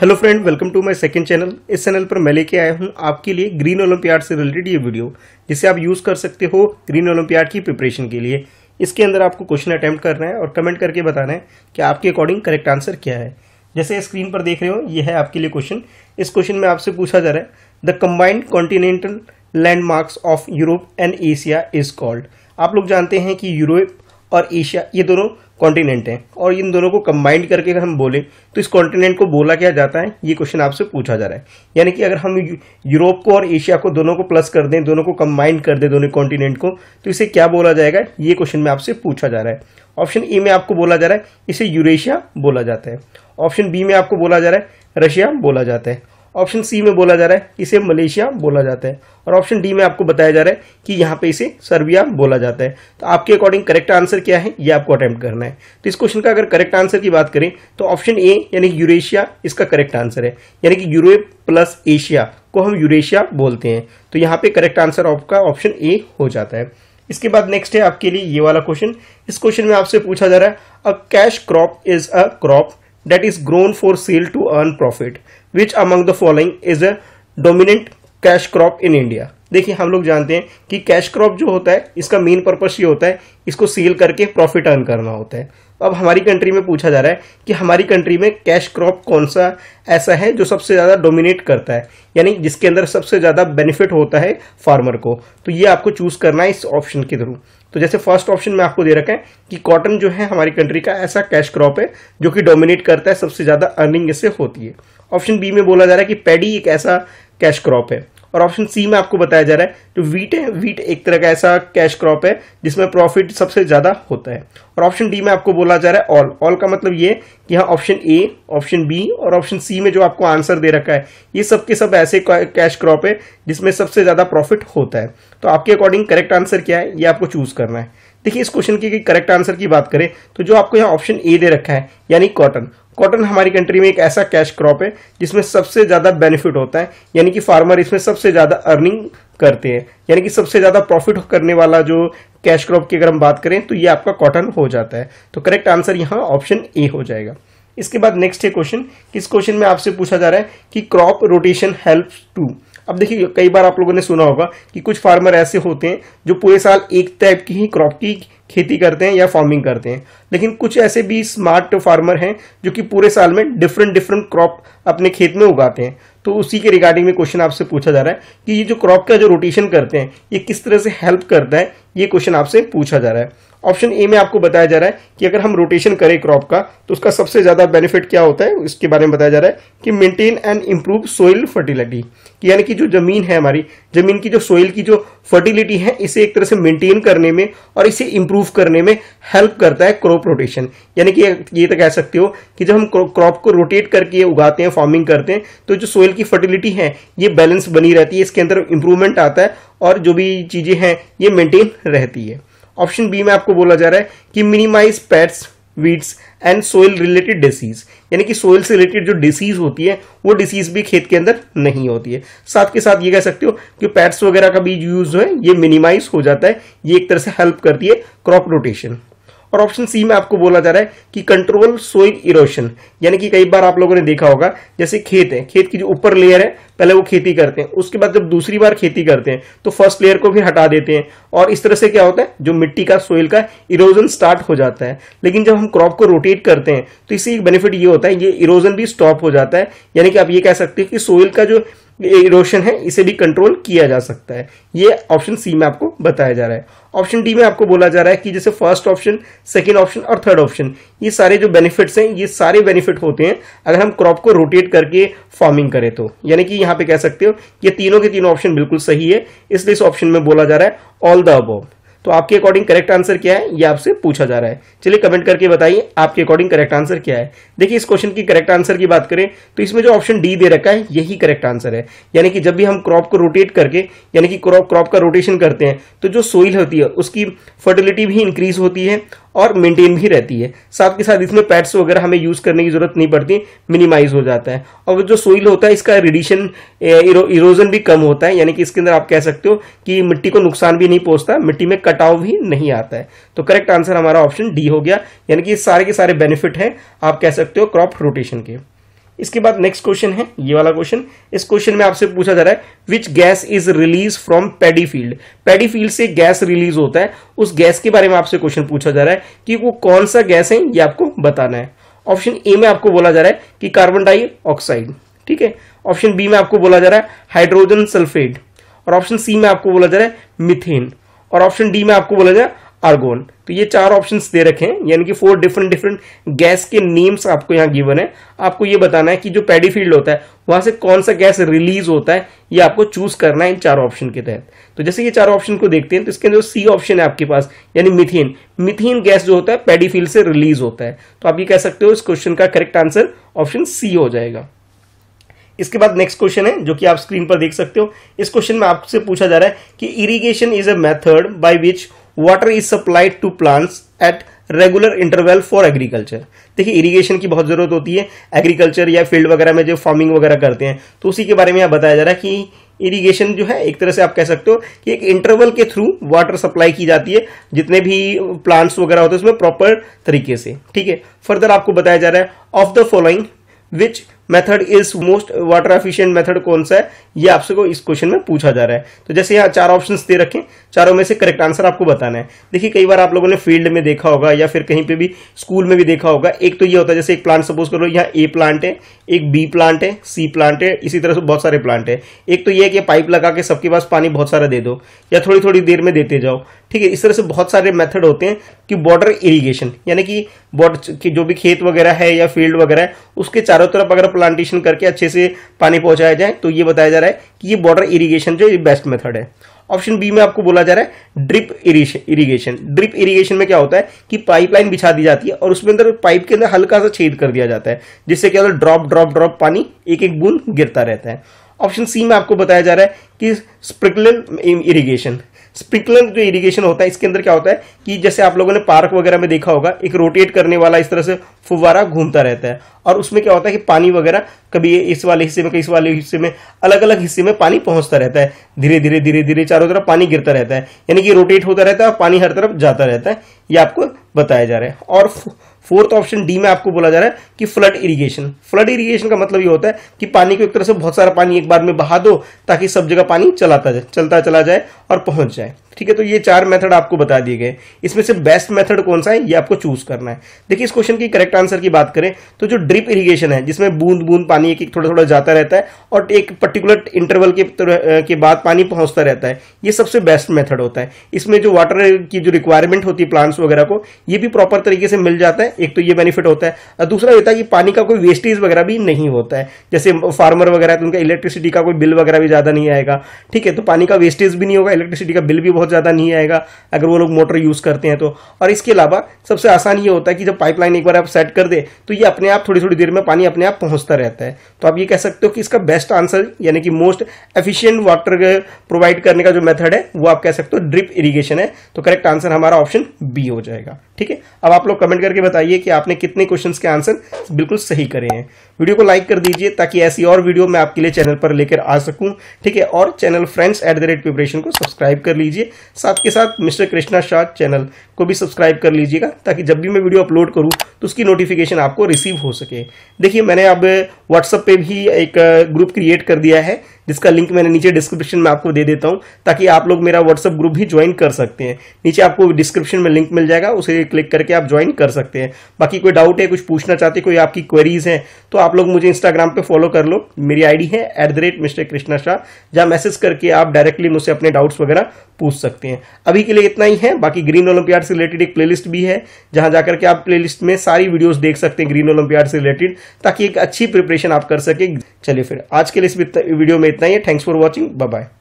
hello friend welcome to my second channel इस channel पर मैं लेके आया हूं आपके लिए ग्रीन ओलंपियाड से रिलेटेड ये वीडियो जिसे आप यूज़ कर सकते हो ग्रीन ओलंपियाड की प्रिपरेशन के लिए इसके अंदर आपको क्वेश्चन अटैम्प्ट करना है और कमेंट करके बताना है कि आपके अकॉर्डिंग करेक्ट आंसर क्या है जैसे स्क्रीन पर देख रहे हो ये है आपके लिए क्वेश्चन इस क्वेश्चन में आपसे पूछा जा रहा है the combined continental landmarks of Europe and Asia is called आप लोग जानते हैं कि यूरोप और एशिया ये दोनों कॉन्टिनेंट हैं और इन दोनों को कंबाइंड करके अगर हम बोलें तो इस कॉन्टिनेंट को बोला क्या जाता है ये क्वेश्चन आपसे पूछा जा रहा है यानी कि अगर हम यूरोप को और एशिया को दोनों को प्लस कर दें दोनों को कंबाइंड कर दें दोनों कॉन्टिनेंट को तो इसे क्या बोला जाएगा ये क्वेश्चन में आपसे पूछा जा रहा है ऑप्शन ए में आपको बोला जा रहा है इसे यूरेशिया बोला जाता है ऑप्शन बी में आपको बोला जा रहा है रशिया बोला जाता है ऑप्शन सी में बोला जा रहा है इसे मलेशिया बोला जाता है और ऑप्शन डी में आपको बताया जा रहा है कि यहाँ पे इसे सर्बिया बोला जाता है तो आपके अकॉर्डिंग करेक्ट आंसर क्या है ये आपको अटैम्प्ट करना है तो इस क्वेश्चन का अगर करेक्ट आंसर की बात करें तो ऑप्शन ए यानी यूरेशिया इसका करेक्ट आंसर है यानी कि यूरोप प्लस एशिया को हम यूरेशिया बोलते हैं तो यहाँ पे करेक्ट आंसर आपका ऑप्शन ए हो जाता है इसके बाद नेक्स्ट है आपके लिए ये वाला क्वेश्चन इस क्वेश्चन में आपसे पूछा जा रहा है a cash crop is a crop that is grown for sale to earn profit which among the following is a dominant cash crop in India देखिए हम लोग जानते हैं कि कैश क्रॉप जो होता है इसका मेन पर्पस ये होता है इसको सेल करके प्रॉफिट अर्न करना होता है तो अब हमारी कंट्री में पूछा जा रहा है कि हमारी कंट्री में कैश क्रॉप कौन सा ऐसा है जो सबसे ज़्यादा डोमिनेट करता है यानी जिसके अंदर सबसे ज़्यादा बेनिफिट होता है फार्मर को तो ये आपको चूज़ करना है इस ऑप्शन के थ्रू तो जैसे फर्स्ट ऑप्शन में आपको दे रखा है कि कॉटन जो है हमारी कंट्री का ऐसा कैश क्रॉप है जो कि डोमिनेट करता है सबसे ज़्यादा अर्निंग इससे होती है ऑप्शन बी में बोला जा रहा है कि पैडी एक ऐसा कैश क्रॉप है और ऑप्शन सी में आपको बताया जा रहा है जो वीट है वीट एक तरह का ऐसा कैश क्रॉप है जिसमें प्रॉफिट सबसे ज़्यादा होता है और ऑप्शन डी में आपको बोला जा रहा है ऑल ऑल का मतलब ये कि यहाँ ऑप्शन ए ऑप्शन बी और ऑप्शन सी में जो आपको आंसर दे रखा है ये सब के सब ऐसे कैश क्रॉप है जिसमें सबसे ज़्यादा प्रॉफिट होता है तो आपके अकॉर्डिंग करेक्ट आंसर क्या है ये आपको चूज़ करना है देखिए इस क्वेश्चन की करेक्ट आंसर की बात करें तो जो आपको यहाँ ऑप्शन ए दे रखा है यानी कॉटन कॉटन हमारी कंट्री में एक ऐसा कैश क्रॉप है जिसमें सबसे ज़्यादा बेनिफिट होता है यानी कि फार्मर इसमें सबसे ज़्यादा अर्निंग करते हैं यानी कि सबसे ज़्यादा प्रॉफिट करने वाला जो कैश क्रॉप की अगर हम बात करें तो ये आपका कॉटन हो जाता है तो करेक्ट आंसर यहाँ ऑप्शन ए हो जाएगा इसके बाद नेक्स्ट है क्वेश्चन किस क्वेश्चन में आपसे पूछा जा रहा है कि क्रॉप रोटेशन हेल्प टू अब देखिए कई बार आप लोगों ने सुना होगा कि कुछ फार्मर ऐसे होते हैं जो पूरे साल एक टाइप की ही क्रॉप की खेती करते हैं या फार्मिंग करते हैं लेकिन कुछ ऐसे भी स्मार्ट फार्मर हैं जो कि पूरे साल में डिफरेंट डिफरेंट क्रॉप अपने खेत में उगाते हैं तो उसी के रिगार्डिंग में क्वेश्चन आपसे पूछा जा रहा है कि ये जो क्रॉप का जो रोटेशन करते हैं ये किस तरह से हेल्प करता है ये क्वेश्चन आपसे पूछा जा रहा है ऑप्शन ए में आपको बताया जा रहा है कि अगर हम रोटेशन करें क्रॉप का तो उसका सबसे ज़्यादा बेनिफिट क्या होता है इसके बारे में बताया जा रहा है कि maintain and improve soil fertility यानी कि जो ज़मीन है हमारी ज़मीन की जो सोइल की जो फर्टिलिटी है इसे एक तरह से मेंटेन करने में और इसे इम्प्रूव इंप्रूव करने में हेल्प करता है क्रॉप रोटेशन यानी कि ये तो कह सकते हो कि जब हम क्रॉप को रोटेट करके उगाते हैं फार्मिंग करते हैं तो जो सोइल की फर्टिलिटी है ये बैलेंस बनी रहती है इसके अंदर इंप्रूवमेंट आता है और जो भी चीज़ें हैं ये मेंटेन रहती है ऑप्शन बी में आपको बोला जा रहा है कि minimize pests weeds and soil related disease यानी कि सोइल से रिलेटेड जो डिसीज होती है वो डिसीज भी खेत के अंदर नहीं होती है साथ के साथ ये कह सकते हो कि पैट्स वगैरह का बीज यूज है ये मिनिमाइज हो जाता है ये एक तरह से हेल्प करती है क्रॉप रोटेशन और ऑप्शन सी में आपको बोला जा रहा है कि कंट्रोल सोइल इरोशन यानी कि कई बार आप लोगों ने देखा होगा जैसे खेत है खेत की जो ऊपर लेयर है पहले वो खेती करते हैं उसके बाद जब दूसरी बार खेती करते हैं तो फर्स्ट लेयर को भी हटा देते हैं और इस तरह से क्या होता है जो मिट्टी का सोइल का इरोजन स्टार्ट हो जाता है लेकिन जब हम क्रॉप को रोटेट करते हैं तो इससे एक बेनिफिट ये होता है ये इरोजन भी स्टॉप हो जाता है यानी कि आप ये कह सकते हैं कि सोइल का जो इरोशन है इसे भी कंट्रोल किया जा सकता है ये ऑप्शन सी में आपको बताया जा रहा है ऑप्शन डी में आपको बोला जा रहा है कि जैसे फर्स्ट ऑप्शन सेकेंड ऑप्शन और थर्ड ऑप्शन ये सारे जो बेनिफिट्स हैं ये सारे बेनिफिट होते हैं अगर हम क्रॉप को रोटेट करके फार्मिंग करें तो यानी कि यहाँ पे कह सकते हो ये तीनों के तीनों ऑप्शन बिल्कुल सही है इसलिए इस ऑप्शन में बोला जा रहा है ऑल द अबव तो आपके अकॉर्डिंग करेक्ट आंसर क्या है ये आपसे पूछा जा रहा है चलिए कमेंट करके बताइए आपके अकॉर्डिंग करेक्ट आंसर क्या है देखिए इस क्वेश्चन की करेक्ट आंसर की बात करें तो इसमें जो ऑप्शन डी दे रखा है यही करेक्ट आंसर है यानी कि जब भी हम क्रॉप को रोटेट करके यानी कि क्रॉप क्रॉप का रोटेशन करते हैं तो जो सोइल होती है उसकी फर्टिलिटी भी इंक्रीज होती है और मेंटेन भी रहती है साथ के साथ इसमें पैड्स वगैरह हमें यूज़ करने की ज़रूरत नहीं पड़ती मिनिमाइज हो जाता है और जो सोइल होता है इसका रिडिशन इरोजन भी कम होता है यानी कि इसके अंदर आप कह सकते हो कि मिट्टी को नुकसान भी नहीं पहुंचता मिट्टी में कटाव भी नहीं आता है तो करेक्ट आंसर हमारा ऑप्शन डी हो गया यानी कि सारे के सारे बेनिफिट हैं आप कह सकते हो क्रॉप रोटेशन के इसके बाद नेक्स्ट क्वेश्चन है ये वाला क्वेश्चन इस क्वेश्चन में आपसे पूछा जा रहा है which gas is release from paddy field paddy field से गैस रिलीज होता है उस गैस के बारे में आपसे क्वेश्चन पूछा जा रहा है कि वो कौन सा गैस है ये आपको बताना है ऑप्शन ए में आपको बोला जा रहा है कि कार्बन डाइऑक्साइड ठीक है ऑप्शन बी में आपको बोला जा रहा है हाइड्रोजन सल्फेट और ऑप्शन सी में आपको बोला जा रहा है मिथेन और ऑप्शन डी में आपको बोला जा रहा है आर्गोन तो ये चार ऑप्शंस दे रखे हैं यानी कि फोर डिफरेंट डिफरेंट गैस के नेम्स आपको यहाँ गिवन है आपको ये बताना है कि जो पेडीफील्ड होता है वहां से कौन सा गैस रिलीज होता है ये आपको चूज करना है इन चार ऑप्शन के तहत तो जैसे ये चार ऑप्शन को देखते हैं तो इसके अंदर सी ऑप्शन है आपके पास यानी मिथिन मिथिन गैस जो होता है पेडीफील्ड से रिलीज होता है तो आप ये कह सकते हो इस क्वेश्चन का करेक्ट आंसर ऑप्शन सी हो जाएगा इसके बाद नेक्स्ट क्वेश्चन है जो कि आप स्क्रीन पर देख सकते हो इस क्वेश्चन में आपसे पूछा जा रहा है कि irrigation is a method by which water is supplied to plants at regular interval for agriculture देखिए इरिगेशन की बहुत ज़रूरत होती है एग्रीकल्चर या फील्ड वगैरह में जो फार्मिंग वगैरह करते हैं तो उसी के बारे में यहाँ बताया जा रहा है कि इरिगेशन जो है एक तरह से आप कह सकते हो कि एक इंटरवल के थ्रू वाटर सप्लाई की जाती है जितने भी प्लांट्स वगैरह होते हैं उसमें प्रॉपर तरीके से ठीक है फर्दर आपको बताया जा रहा है of the following which method is most water efficient method कौन सा है ये आपसे को इस क्वेश्चन में पूछा जा रहा है तो जैसे यहाँ चार ऑप्शन दे रखें चारों में से करेक्ट आंसर आपको बताना है देखिए कई बार आप लोगों ने फील्ड में देखा होगा या फिर कहीं पर भी स्कूल में भी देखा होगा एक तो ये होता है जैसे एक प्लांट सपोज करो यहाँ ए प्लांट है एक बी प्लांट है सी प्लांट है इसी तरह से बहुत सारे प्लांट है एक तो ये है कि पाइप लगा के सबके पास पानी बहुत सारा दे दो या थोड़ी थोड़ी देर में देते जाओ ठीक है इस तरह से बहुत सारे मेथड होते हैं कि बॉर्डर इरिगेशन यानी कि बॉर्डर जो भी खेत वगैरह है या फील्ड वगैरह है उसके चारों तरफ अगर प्लांटेशन करके अच्छे से पानी पहुंचाया जाए तो ये बताया जा रहा है कि ये वाटर इरीगेशन जो बेस्ट मेथड है ऑप्शन बी में आपको बोला जा रहा है ड्रिप इरीगेशन ड्रिप इरीगेशन में क्या होता है कि पाइपलाइन बिछा दी जाती है और उसमें अंदर पाइप के अंदर हल्का सा छेद कर दिया जाता है जिससे क्या होता है ड्रॉप ड्रॉप ड्रॉप पानी एक एक बूंद गिरता रहता है ऑप्शन सी में आपको बताया जा रहा है कि स्प्रिकलर इरीगेशन स्प्रिंकलर जो इरिगेशन होता है इसके अंदर क्या होता है कि जैसे आप लोगों ने पार्क वगैरह में देखा होगा एक रोटेट करने वाला इस तरह से फुवारा घूमता रहता है और उसमें क्या होता है कि पानी वगैरह कभी इस वाले हिस्से में कभी इस वाले हिस्से में अलग अलग हिस्से में पानी पहुंचता रहता है धीरे धीरे धीरे धीरे चारों तरफ पानी गिरता रहता है यानी कि रोटेट होता रहता है और पानी हर तरफ जाता रहता है ये आपको बताया जा रहा है और फोर्थ ऑप्शन डी में आपको बोला जा रहा है कि फ्लड इरिगेशन फ्लड इरिगेशन का मतलब ये होता है कि पानी को एक तरह से बहुत सारा पानी एक बार में बहा दो ताकि सब जगह पानी चलाता जाए चलता चला जाए और पहुंच जाए ठीक है तो ये चार मेथड आपको बता दिए गए इसमें से बेस्ट मेथड कौन सा है ये आपको चूज करना है देखिए इस क्वेश्चन की करेक्ट आंसर की बात करें तो जो ड्रिप इरिगेशन है जिसमें बूंद बूंद पानी एक थोड़ा थोड़ा जाता रहता है और एक पर्टिकुलर इंटरवल के के बाद पानी पहुंचता रहता है ये सबसे बेस्ट मेथड होता है इसमें जो वाटर की जो रिक्वायरमेंट होती है प्लांट्स वगैरह को यह भी प्रॉपर तरीके से मिल जाता है एक तो ये बेनिफिट होता है दूसरा होता है कि पानी का कोई वेस्टेज वगैरह भी नहीं होता है जैसे फार्मर वगैरह तो उनका इलेक्ट्रिसिटी का कोई बिल वगैरह भी ज़्यादा नहीं आएगा ठीक है तो पानी का वेस्टेज भी नहीं होगा इलेक्ट्रिसिटी का बिल भी बहुत ज़्यादा नहीं आएगा अगर वो लोग मोटर यूज़ करते हैं तो और इसके अलावा सबसे आसान ये होता है कि जब पाइपलाइन एक बार आप सेट कर दे तो ये अपने आप थोड़ी थोड़ी देर में पानी अपने आप पहुंचता रहता है तो आप ये कह सकते हो कि इसका बेस्ट आंसर यानी कि मोस्ट एफिशियंट वाटर प्रोवाइड करने का जो मेथड है वो आप कह सकते हो ड्रिप इरीगेशन है तो करेक्ट आंसर हमारा ऑप्शन बी हो जाएगा ठीक है अब आप लोग कमेंट करके बताइए बताइए कि आपने कितने क्वेश्चंस के आंसर बिल्कुल सही करे हैं वीडियो को लाइक कर दीजिए ताकि ऐसी और वीडियो मैं आपके लिए चैनल पर लेकर आ सकूं ठीक है और channel friends at the rate preparation को सब्सक्राइब कर लीजिए साथ के साथ मिस्टर कृष्णा शाह चैनल को भी सब्सक्राइब कर लीजिएगा ताकि जब भी मैं वीडियो अपलोड करूँ तो उसकी नोटिफिकेशन आपको रिसीव हो सके देखिए मैंने अब व्हाट्सअप पे भी एक ग्रुप क्रिएट कर दिया है जिसका लिंक मैंने नीचे डिस्क्रिप्शन में आपको दे देता हूँ ताकि आप लोग मेरा व्हाट्सअप ग्रुप भी ज्वाइन कर सकते हैं नीचे आपको डिस्क्रिप्शन में लिंक मिल जाएगा उसे क्लिक करके आप ज्वाइन कर सकते हैं बाकी कोई डाउट है कुछ पूछना चाहते कोई आपकी क्वेरीज हैं तो आप आप लोग मुझे इंस्टाग्राम पे फॉलो कर लो मेरी आईडी है at the rate mister Krishna Shah जहाँ मैसेज करके आप डायरेक्टली मुझसे अपने डाउट्स वगैरह पूछ सकते हैं अभी के लिए इतना ही है बाकी ग्रीन ओलंपियाड से रिलेटेड एक प्लेलिस्ट भी है जहाँ जाकर के आप प्लेलिस्ट में सारी वीडियोस देख सकते हैं ग्रीन ओलंपियाड से रिलेटेड ताकि एक अच्छी प्रिपरेशन आप कर सके चलिए फिर आज के लिए इस वीडियो में इतना ही है थैंक्स फॉर वॉचिंग बाय